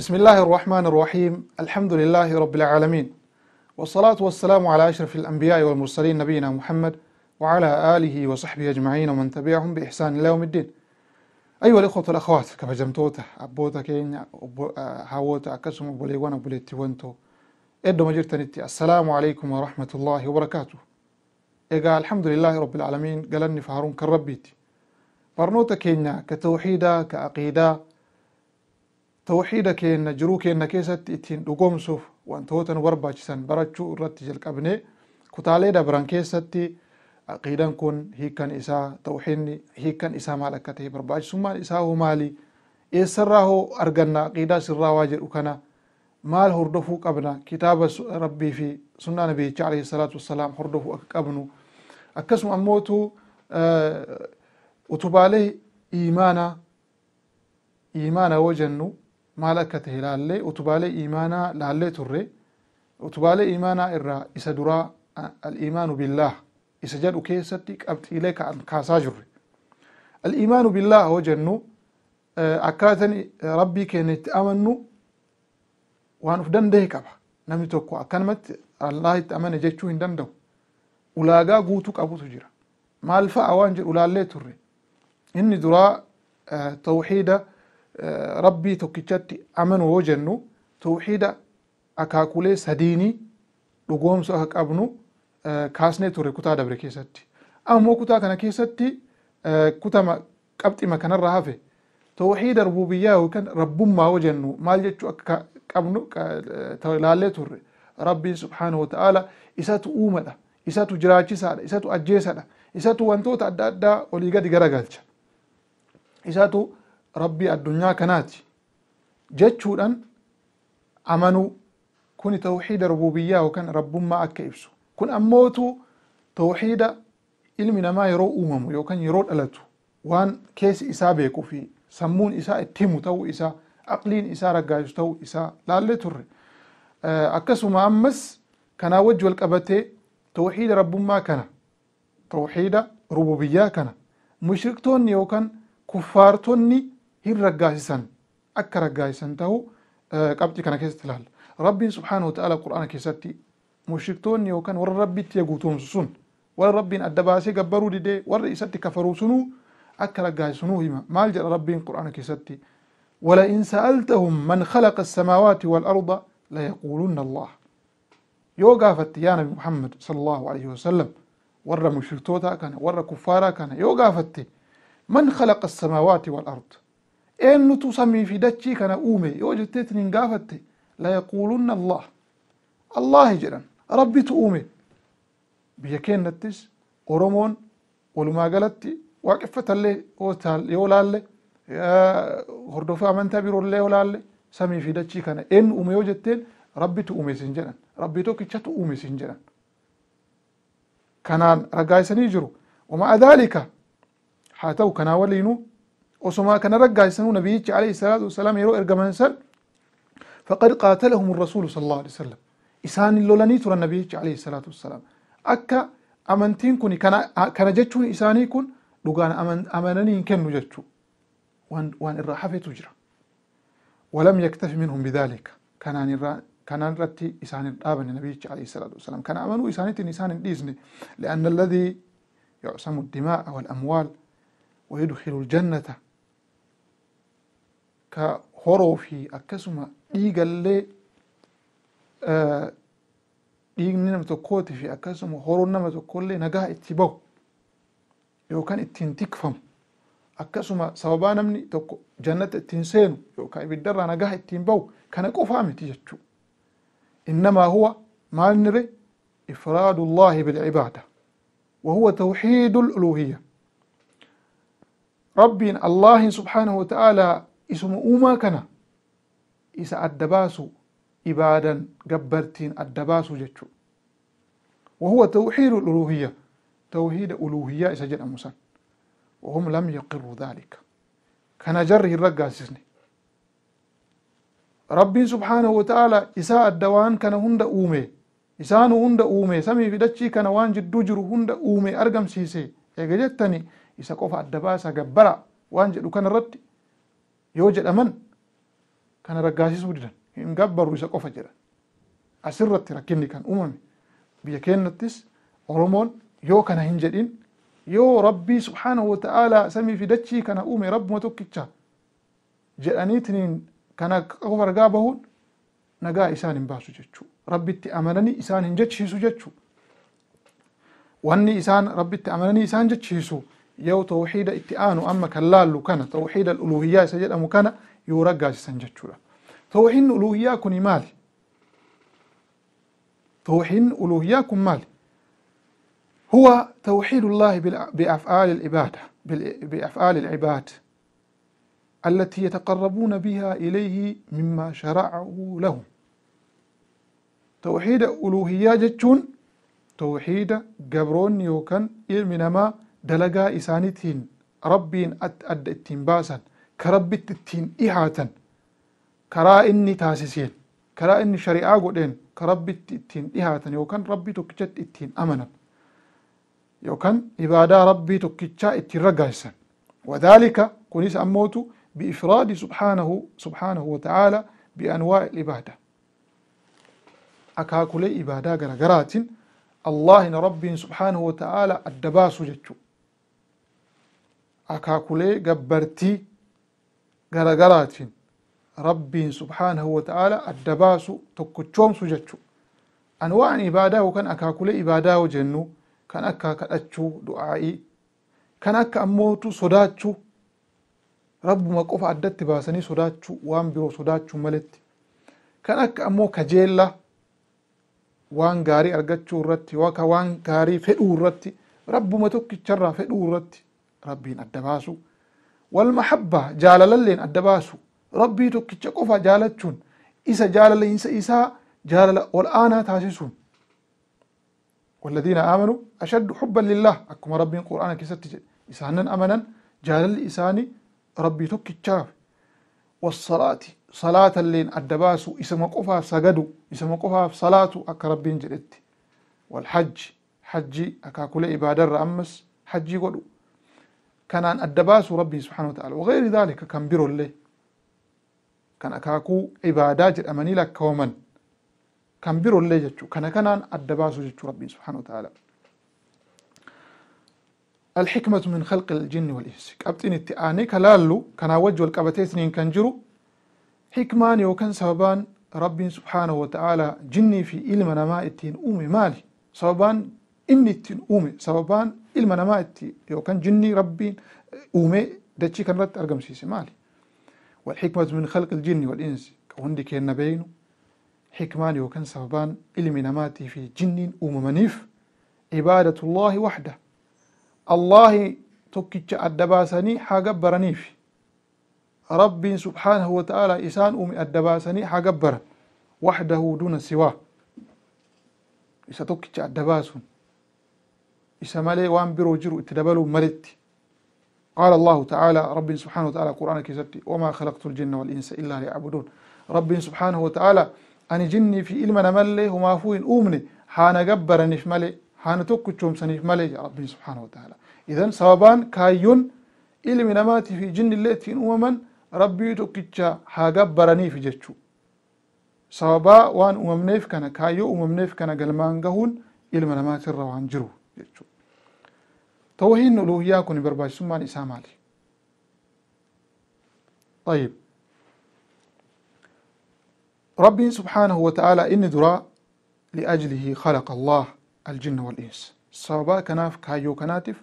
بسم الله الرحمن الرحيم الحمد لله رب العالمين والصلاة والسلام على أشرف الأنبياء والمرسلين نبينا محمد وعلى آله وصحبه أجمعين ومن تبعهم بإحسان إلى يوم الدين أيها الإخوة والأخوات كبجمتوتا أبوتا كين هاوتا أكسم أبوليوان أبوليتيوانتو إدو مجرتنتي السلام عليكم ورحمة الله وبركاته إيقا الحمد لله رب العالمين قلني فهارون كربيتي برنوتا كينيا كتوحيدا كأقيدا tawxiida keenya jiruu keenya keessatti ittiin dhugoomsuuf wantoota nu barbaachisan barachuu irratti jalqabne kutaalee dabran keessatti aqiidan kun hiikan isaa tawxiidni hiikan isaa maal akka ta'e barbaachisummaan isaa hoo maali eessarraa hoo arganna aqiidaa sirraa waa jedhu kana maal hordofuu qabna kitaaba rabbii fi sunnaa nabiyyicha alayhi salaatu wassalaam hordofuu akka qabnu akkasuma ammootu utubaalee iimaanaa iimaana yoo jennu maal akka tahe laallee utubaalee iimaanaa laallee turre utubaalee iimaanaa irraa isa duraa al-iimaanu billaah isa jedhu keessatti qabxiilee ka'an kaasaa jirre al-iimaanu billaah hoo jennu akkaatan rabbii keenya itti amannu waan uf danda'e qaba namni tokko akkanumatti allah itti amane jechuu hin danda'u ulaagaa guutuu qabutu jira maal fa'a waan jedhu laallee turre inni duraa tawxiida rabbii tokkichatti amanu yoo jennu tawxiida akaakulee sadiinii dhugoomsu akka qabnu eh, kaasnee ture kutaa dabre keessatti ammoo kutaa kana keessatti eh, kutama qabxima kanarraa hafe tawxiida rububiyyaa yookaan rabbummaa yoo jennu maal jechuu akka qabnu eh, ilaallee turre rabbiin subhaanahu wata'aala isatu uumadha isatu jiraachisaadha isatu ajjeesadha isatu wantoota adda addaa olii gadi garagalcha isatu rabbii addunyaa kanaati jechuudhan amanuu kuni tawxiida rububiyyaa yookaan rabbummaa akka ibsu kun ammootu tawxiida ilmi namaa yeroo uumamu yookaan yeroo dhalatu waan keessi isaa beekuu fi sammuun isaa itti himu ta'uu isaa aqliin isaa raggaasu ta'uu isaa laallee turre akkasuma ammas kanaa wajji wal qabatee tawxiida rabbummaa kana tawxiida rububiyyaa kana mushriktoonni yookaan kuffaartonni هي الرجاسيسا أكر رجاسنتو قبتي كان كيس تلال ربي سبحانه وتعالى القرآن كيستي مشركتون يو كان ور ربي تيجوتون سون ور ربي أدباسي جبرو دي دي ور إساتي كفرو سنو أكر رجاسنو هما ما الجا ربي القرآن كيستي ولا إن سألتهم من خلق السماوات والأرض لا يقولون الله يوقف يا نبي محمد صلى الله عليه وسلم ورا مشركتوتا كان ورا كفارا كان يوقف من خلق السماوات والأرض eenyutu samii fi dachii kana uume yoo jetteetin hin gaafatte layaquulunna allah allahi jedhan rabbitu uume biyya keenyattis oromoon walumaa galatti waaqeffatallee yoo laalle hordofaa amantaa biroollee yoo laalle samii fi dachii kana eenyu uume yoo jetteen rabbitu uume isin jedhan rabbi tokkichatu uume isin jedhan kanaan ragaa isanii jiru wamaa dhaalika haa ta'u kanaa waliinuu وسما كان رجع سنو نبيك عليه الصلاة والسلام يرو إرجمان سن فقد قاتلهم الرسول صلى الله عليه وسلم إسان اللولاني ترى النبيك عليه الصلاة والسلام أكا أمنتين كوني كان كان جتشون إساني كون لقان أمن أمنني إن كان نجتشو وان وان في تجرى ولم يكتف منهم بذلك كان عن الر كان عن رتي إسان الآبن النبيك عليه الصلاة والسلام كان أمنوا إساني إسان ديزن لأن الذي يعصم الدماء والأموال ويدخل الجنة ka horoo fi akkasuma dhiigallee dhiigni nama tokkooti fi akkasuma horoon nama tokkollee nagaa itti bahu yookaan ittiin tikfam akkasuma sababaa namni tokko janata ittiin seenu yookaan ibiddarraa nagaa ittiin bahu kana qofaa miti jechuudha. huwa هو ما نري إفراد الله بالعبادة وهو توحيد الألوهية ربي الله Isuma uumaa kana isa adda baasu ibadaan gabbartiin adda baasu jechuudha. Wahu wa ta'uqiidha uluhiyaa. Ta'uqiidha uluhiyaa isa jedhamu san oomishamu lam yaqaan ta'e kana jarri hin raggaasisne. Rabbi subhaanahu wa ta'aallee isa adda waan kana hunda uume isaan hunda uume samii fi kana waan jidduu jiru hunda uume argamsiisee eeggatani isa qofa adda baasaa gabbara waan jedhu kan irratti. yoo jedhaman kana raggaasisuu didan hin isa qofa jedhan asirratti rakkinni kan uumame biyya keenyattis oromoon yoo kana hin jedhin yoo rabbii subhaanahu wata'alaa samii fi dachii kana uume rabbuma tokkicha jedhaniitiniin kana qofa ragaa bahuun nagaa isaan hin baasu jechuu rabbitti amananii isaan hin jechiisu jechuu wanni isaan rabbitti amananii isaan jechiisu يو توحيد اتئان أما كلال كان توحيد الألوهية سجد أم كان يورقى سنجد توحين الألوهية كن مال توحيد الألوهية كن مال هو توحيد الله بأفعال العبادة بأفعال العباد التي يتقربون بها إليه مما شرعه لهم توحيد ألوهية جتشون توحيد قبرون يوكن إلمنما ما dalagaa isaanitiin rabbiin adda ittiin baasan ka rabbitti ittiin dhihaatan karaa inni taasiseen karaa inni shari'aa godheen ka rabbitti ittiin dhihaatan yookaan rabbii tokkichatti ittiin amanan yookaan ibaadaa rabbii tokkichaa ittiin raggaasisan wadhaalika kunis ammootu biifraadi subhaanahu subhaanahu wata'aalaa bianwaa'i libaadaa akaakulee ibaadaa gara garaatiin allahin rabbiin subhaanahu wata'aalaa adda baasu jechuudha akaakulee gabbartii garagaraatiin rabbiin subhaanahu wata'aalaa adda baasu tokkochoomsu jechuudha anwa'an ibaadaa kan akaakulee ibaadaa yoo jennu kan akka kadhachuu du'aa'ii kan akka ammootu sodaachuu rabbuma qofa addatti baasanii sodaachuu waan biroo sodaachuu maletti kan akka ammoo kajeella waan gaarii argachuu irratti waan gaarii fedhuu irratti rabbuma tokkicharraa fedhuu irratti rabbiin adda baasu walmahabba jaalalalleen adda baasu rabbii tokkicha qofa jaalachuun isa jaalalainsa إسا جال ol aanaa taasisuun والذين آمنوا أشد حبا لله أكما ربي قرآن كيست إسانا أمنا جالل إساني ربي توكي والصلاة صلاة اللين الدباس إسم قفا سجدوا إسم قفا صلاة أك ربي جلت والحج حجي أكاكولي إبادر أمس حجي قلوا كان أن الدباس ربي سبحانه وتعالى وغير ذلك كان بر الله كان أكاكو عبادات الأماني لك ومن كان بر الله جتشو كان كان أن الدباس جتشو ربي سبحانه وتعالى الحكمة من خلق الجن والإنس أبتين التآني كلالو كان وجه الكبتيسنين كان جرو حكمان وكان سببان ربي سبحانه وتعالى جني في إلمنا ما التين أمي مالي سببان إني التين أمي سببان ilma namaa itti yookaan jinni rabbiin uumee dachii kanarratti argamsiise maali walxikmatu min khalqi iljinni walinsi ka hundi keenna beeynu xikmaan yookaan sababaan ilmi namaatii fi jinniin uumamaniif ibaadatullaahi waxda allaahi tokkicha adda baasanii haa gabbaraniif rabbiin subhaanahu wa ta'aalaa isaan uume adda baasanii haa gabbaran waxdahu duuna siwaa isa tokkicha adda baasuun isa malee waan biroo jiru itti dabaluu maletti qaala allahu taaalaa rabbiin subxaana wa taala qur'aana keessatti wamaa khalaqtu ljinna walinsa illaa liyacbuduun rabbiin subxaanahu wa taaalaa ani jinnii fi ilma namallee humaafuu hin uumne haana gabbaraniif malee haana tokkichoomsaniif malee yaa rabbiin subxaana wa taaalaa idan sababaan kaayyoon ilmi namaatii fi jinnillee ittiin uumaman rabbii tokkicha haa gabbaraniif jechuu sababaa waan uumamneef kana kaayyoo uumamneef kana galmaan gahuun ilma namaatirra waan jiru jechuudha توهين uluuhiyaa kun barbaachisummaan isaa maali ayib rabbiin subxaanahu wa ta'aalaa inni duraa liajlihi khalaqa allah aljinna walins sababaa kanaaf kaayyoo kanaatiif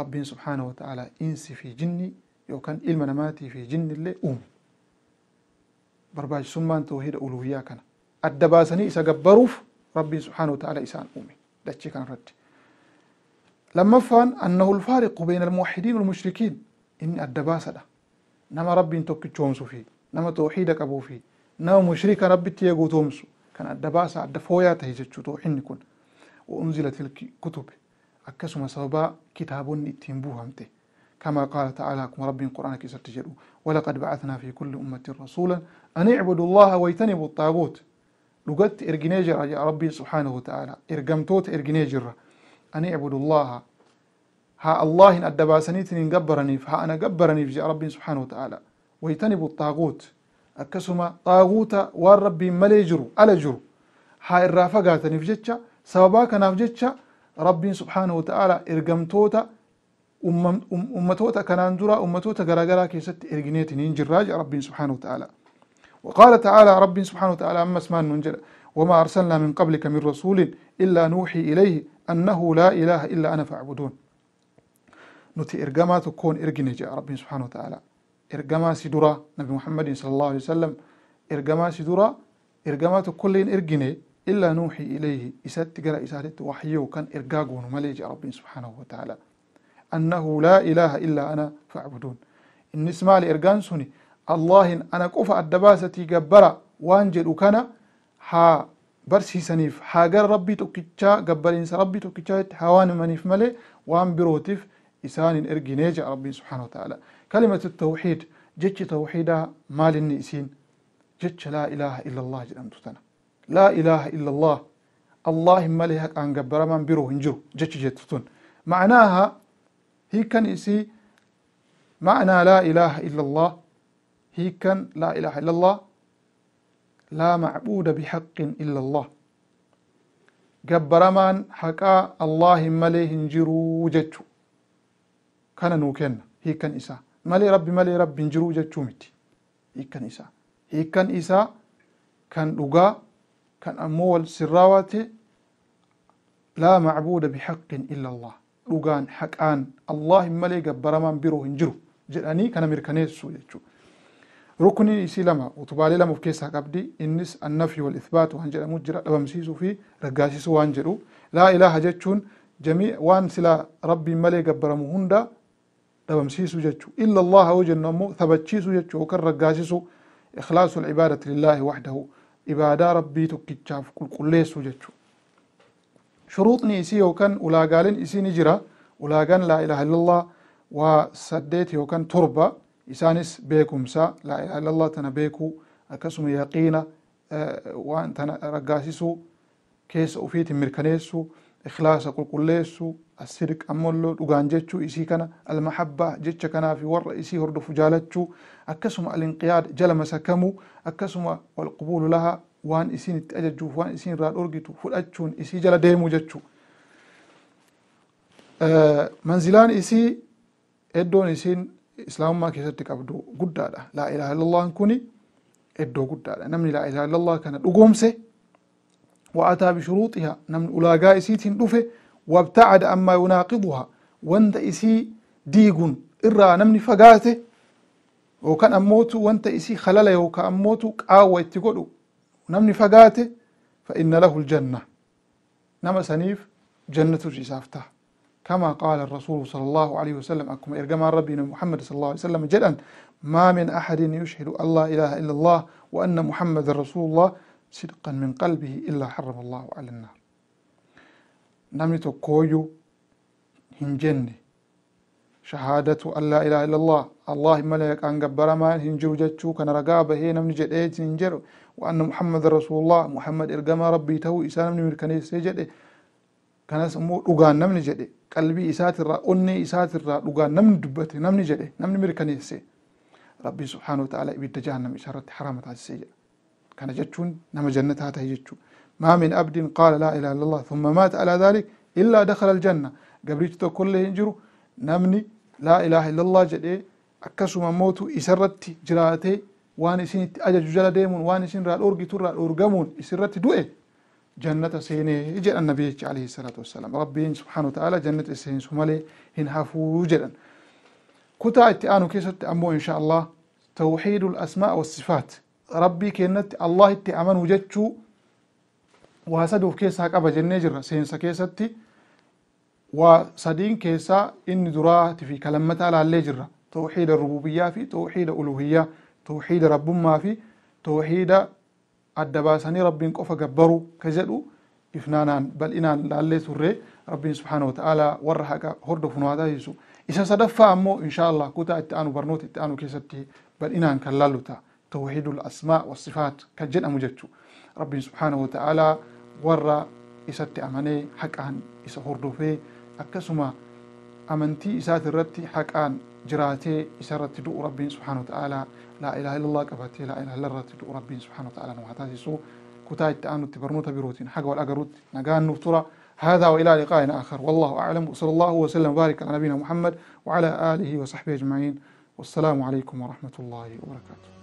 rabbiin subxaanahu wa ta'aalaa insi fi jinni yookaan ilma namaatii fi jinni illee uume barbaachisummaan tawhiida uluuhiyaa kana adda baasanii isa gabbaruuf rabbiin subxaanahu wa ta'aalaa isaan uume dachii kanarratti لما فان أنه الفارق بين الموحدين والمشركين إني الدباسة ده نما ربي توكي تشومسو فيه نما توحيدك أبو فيه نما مشرك ربي تيغو تومسو كان الدباسة الدفوية تهيجتشو توحيني يكون وأنزلت الكتب أكسما سببا كتاب اتنبوهم تيه كما قال تعالى كما ربي القرآن كي ستجلو ولقد بعثنا في كل أمة رسولا أن اعبدوا الله ويتنبوا الطاغوت لقد إرقنيجر يا ربي سبحانه وتعالى إرجمتوت إرقنيجر أن يعبد الله ها الله إن أدباسنيتني قبرني ها أنا قبرني في ربي سبحانه وتعالى ويتنب الطاغوت أكسما طاغوتا والرب مليجر جرو ها الرافقاتني نفجتك جتشا سبباك نافجتشا ربي سبحانه وتعالى إرقمتوتا أمم، أمتوتا كنان درا أمتوتا غراغرا كيست إرقنيتني راجع ربي سبحانه وتعالى وقال تعالى ربي سبحانه وتعالى أما اسمان ننجر وما أرسلنا من قبلك من رسول إلا نوحي إليه أنه لا إله إلا أنا فاعبدون نتي إرقما تكون إرقني جاء ربي سبحانه وتعالى إرقما سدرا نبي محمد صلى الله عليه وسلم إرقما سدرا إرقما تكون إرقني إلا نوحي إليه إساد تقرأ إساد وحيه كان إرقاقون جاء ربي سبحانه وتعالى أنه لا إله إلا أنا فاعبدون إن اسمع لإرقان سني الله أنا كفأ الدباسة جبرا وانجل كان ها barsiisaniif haagar rabbii tokkichaa gabbaliinsa rabbii tokkichaa itti hawaan himaniif malee waan birootiif isaan hin erginee jedha rabbiin subhaana wa ta'ala kalimatu tawxiid jechi tawxiidaa maal inni isiin jecha laa ilaaha illa allah jedhamtu tana laa ilaaha illa allah allah hin malee haqaan gabbaramaan biroo hin jiru jechi jettu tun macnaaha hiikan isii macnaa laa ilaaha illa allah hiikan laa ilaaha illa allah لا معبود بحق إلا الله جبرمان حقا الله ملي هنجرو جتشو كان نوكن هي كان إسا ملي ربي ملي رب هنجرو جتشو متي هي كان إسا هي كان إسا كان لغا كان أمول سراواتي لا معبود بحق إلا الله لغان حقان الله ملي جبرمان برو هنجرو جلاني كان ميركانيسو جتشو rukniin isii lama utubaalee lama of keessaa qabdi innis annafi wal ithbaatu waan jedhamu jira dhabamsiisuu fi raggaasisuu waan jedhu laa ilaaha jechuun jamii waan silaa rabbiin malee gabbaramu hunda dhabamsiisuu jechuu illa allaha yoo jennu ammoo thabachiisuu jechuu yookaan raggaasisuu ikhlaasul cibaadati lillaahi waxdahu ibaadaa rabbii tokkichaaf qulqulleessuu jechuu shuruuxni isii yookaan ulaagaaleen isii ni jira ulaagaan laa ilaaha illallah waa saddeet yookaan torba isaanis beekumsa laa ilaha illa allah tana beekuu akkasuma yaqiina waan tana raggaasisuu keessa ufiitiin mirkaneessuu ikhlaasa qulqulleessuu assidq ammallee dhugaan jechuu isii kana almahabbaa jecha kanaa fi warra isii hordofu jaalachuu akkasuma alinqiyaad jala masakamuu akkasuma walqubuulu lahaa waan isiin itti ajajuuf waan isiin irraa dhorgitu fudhachuun isii jala deemuu jechuu manzilaan isii eddoon isiin islaamummaa keessatti qabdu guddaadha laa ilaaha illallaan kuni iddoo guddaadha namni laa ilaaha illallaa kana dhugoomse وأتى بشروطها نمن أولاغا إسيتين دفه وابتعد أما يناقضها وانت إسي ديغن إرى نمن فقاته وكان أموت وانت إسي خلل يوكا أموت قاوة تقولوا نمن فقاته فإن له الجنة نما سنيف جنة جيسافته كما قال الرسول صلى الله عليه وسلم أكما إرجما ربي محمد صلى الله عليه وسلم جدا ما من أحد يشهد الله إله إلا الله وأن محمد رسول الله صدقا من قلبه إلا حرم الله على النار نمت كويو هنجني شهادة أن لا إله إلا الله الله ملك أن قبر ما هنجر جتشو كان رقابة هي نمني جدئت إيه هنجر وأن محمد رسول الله محمد إرقما ربي تو إسان من مركني سيجده kanas immoo dhugaan namni jedhe qalbii isaatirraa onnee isaatirraa dhugaan namni dubbate namni jedhe namni mirkaneesse rabbiin subhaana wa ta'ala ibidda jahannam isaarratti harama taasisee jedha kana jechuun nama jannataa ta'e jechuudha maa min abdiin qaala laa ilaaha illallah thumma maata alaa dhaalik illaa dakhala aljanna gabrichi tokkollee hin jiru namni laa ilaaha illallah jedhee akkasuma mootu isarratti jiraatee waan isin itti ajaju jala deemuun waan isin irraa dhoorgitu irraa dhoorgamuun isirratti du'e جنة سيني يجي النبي عليه الصلاة والسلام ربي سبحانه وتعالى جنة سيني سمالي هن هفو جدا كتا اتعانو كيست أمو إن شاء الله توحيد الأسماء والصفات ربي كنت الله اتعامن وجدتو وهسد في كيسا كابا جنة جرى سين سكيستي وصدين كيسا إن درات في كلمة على اللي جرى توحيد الربوبية في توحيد الألوهية توحيد رب ما في توحيد addabaasanii rabbiin qofa gabbaruu ka jedhu ifnaanaan bal'inaan laallee turree rabbiin subhaana wa ta'aalaa warra haqa hordofu nu haa taasisu isa sadaffaa ammoo inshaa allah kutaa itti aanu barnoota itti aanu keessatti bal'inaan kan laallu ta'a tawxiidul asmaa wasifaat kan jedhamu jechuu rabbiin subhaana wa ta'aalaa warra isatti amanee haqaan isa hordofee akkasuma amantii isaati irratti haqaan jiraatee isa irratti du'u rabbiin subhaana wa ta'aalaa لا إله إلا الله قبته لا إله إلا الله ربي سبحانه وتعالى نوعتاتي سو كتاي التآن التبرنوت بروتين حق والأقروت نقان نفترى هذا وإلى لقاء آخر والله أعلم وصلى الله وسلم وبارك على نبينا محمد وعلى آله وصحبه أجمعين والسلام عليكم ورحمة الله وبركاته